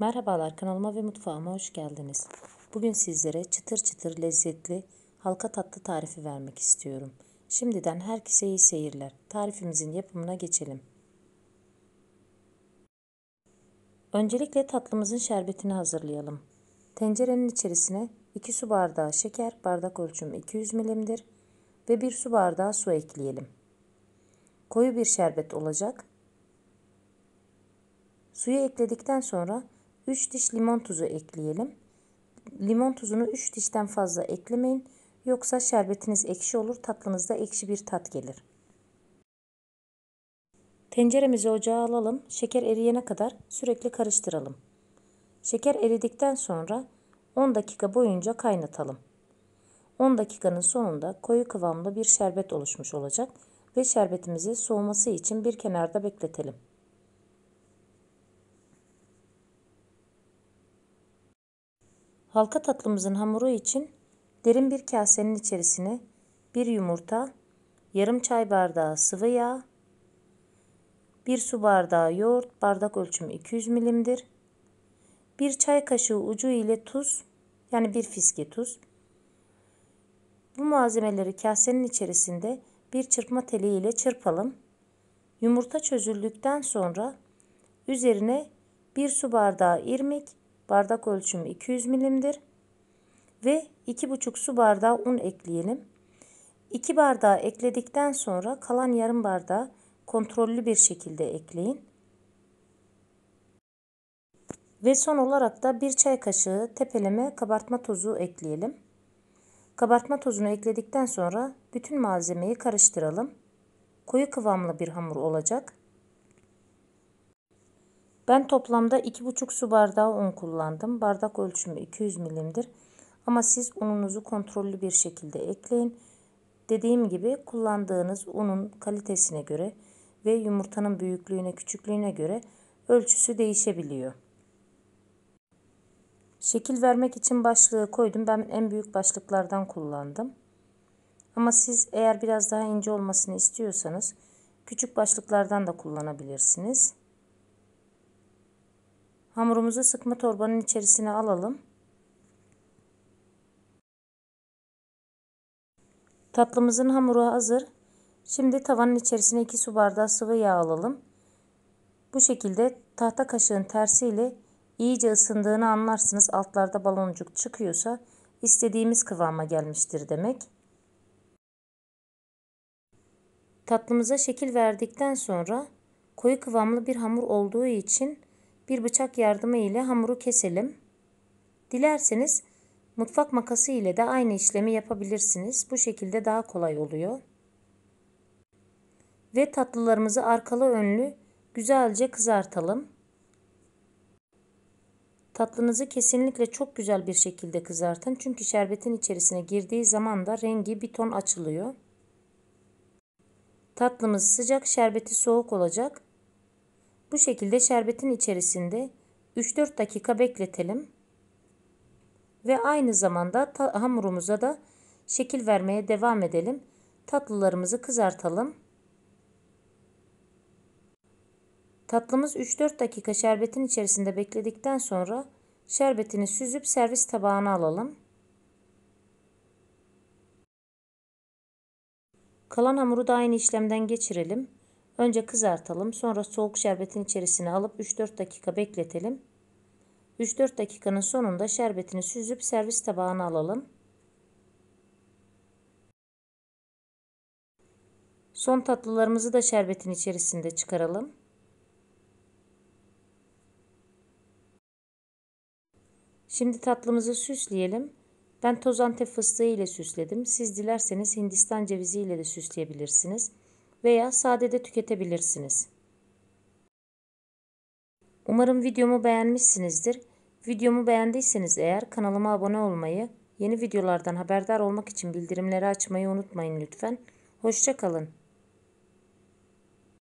Merhabalar kanalıma ve mutfağıma hoş geldiniz. Bugün sizlere çıtır çıtır lezzetli halka tatlı tarifi vermek istiyorum. Şimdiden herkese iyi seyirler. Tarifimizin yapımına geçelim. Öncelikle tatlımızın şerbetini hazırlayalım. Tencerenin içerisine 2 su bardağı şeker, bardak ölçümü 200 milimdir ve 1 su bardağı su ekleyelim. Koyu bir şerbet olacak. Suyu ekledikten sonra 3 diş limon tuzu ekleyelim. Limon tuzunu 3 dişten fazla eklemeyin. Yoksa şerbetiniz ekşi olur, tatlınızda ekşi bir tat gelir. Tenceremizi ocağa alalım. Şeker eriyene kadar sürekli karıştıralım. Şeker eridikten sonra 10 dakika boyunca kaynatalım. 10 dakikanın sonunda koyu kıvamlı bir şerbet oluşmuş olacak ve şerbetimizi soğuması için bir kenarda bekletelim. Halka tatlımızın hamuru için derin bir kasenin içerisine bir yumurta, yarım çay bardağı sıvı yağ, bir su bardağı yoğurt, bardak ölçümü 200 milimdir. Bir çay kaşığı ucu ile tuz, yani bir fiske tuz. Bu malzemeleri kasenin içerisinde bir çırpma teli ile çırpalım. Yumurta çözüldükten sonra üzerine bir su bardağı irmik, bardak ölçümü 200 milimdir. Ve 2,5 su bardağı un ekleyelim. 2 bardağı ekledikten sonra kalan yarım bardağı kontrollü bir şekilde ekleyin. Ve son olarak da 1 çay kaşığı tepeleme kabartma tozu ekleyelim. Kabartma tozunu ekledikten sonra bütün malzemeyi karıştıralım. Koyu kıvamlı bir hamur olacak. Ben toplamda 2,5 su bardağı un kullandım. Bardak ölçümü 200 milimdir. Ama siz ununuzu kontrollü bir şekilde ekleyin. Dediğim gibi kullandığınız unun kalitesine göre ve yumurtanın büyüklüğüne küçüklüğüne göre ölçüsü değişebiliyor. Şekil vermek için başlığı koydum. Ben en büyük başlıklardan kullandım. Ama siz eğer biraz daha ince olmasını istiyorsanız küçük başlıklardan da kullanabilirsiniz. Hamurumuzu sıkma torbanın içerisine alalım. Tatlımızın hamuru hazır. Şimdi tavanın içerisine 2 su bardağı sıvı yağ alalım. Bu şekilde tahta kaşığın tersiyle iyice ısındığını anlarsınız. Altlarda baloncuk çıkıyorsa istediğimiz kıvama gelmiştir demek. Tatlımıza şekil verdikten sonra koyu kıvamlı bir hamur olduğu için bir bıçak yardımı ile hamuru keselim. Dilerseniz mutfak makası ile de aynı işlemi yapabilirsiniz. Bu şekilde daha kolay oluyor. Ve tatlılarımızı arkalı önlü güzelce kızartalım. Tatlınızı kesinlikle çok güzel bir şekilde kızartın. Çünkü şerbetin içerisine girdiği zaman da rengi bir ton açılıyor. Tatlımız sıcak, şerbeti soğuk olacak. Bu şekilde şerbetin içerisinde 3-4 dakika bekletelim. Ve aynı zamanda hamurumuza da şekil vermeye devam edelim. Tatlılarımızı kızartalım. Tatlımız 3-4 dakika şerbetin içerisinde bekledikten sonra şerbetini süzüp servis tabağına alalım. Kalan hamuru da aynı işlemden geçirelim. Önce kızartalım. Sonra soğuk şerbetin içerisine alıp 3-4 dakika bekletelim. 3-4 dakikanın sonunda şerbetini süzüp servis tabağına alalım. Son tatlılarımızı da şerbetin içerisinde çıkaralım. Şimdi tatlımızı süsleyelim. Ben toz antep fıstığı ile süsledim. Siz dilerseniz hindistan cevizi ile de süsleyebilirsiniz veya sadede tüketebilirsiniz. Umarım videomu beğenmişsinizdir. Videomu beğendiyseniz eğer kanalıma abone olmayı, yeni videolardan haberdar olmak için bildirimleri açmayı unutmayın lütfen. Hoşçakalın.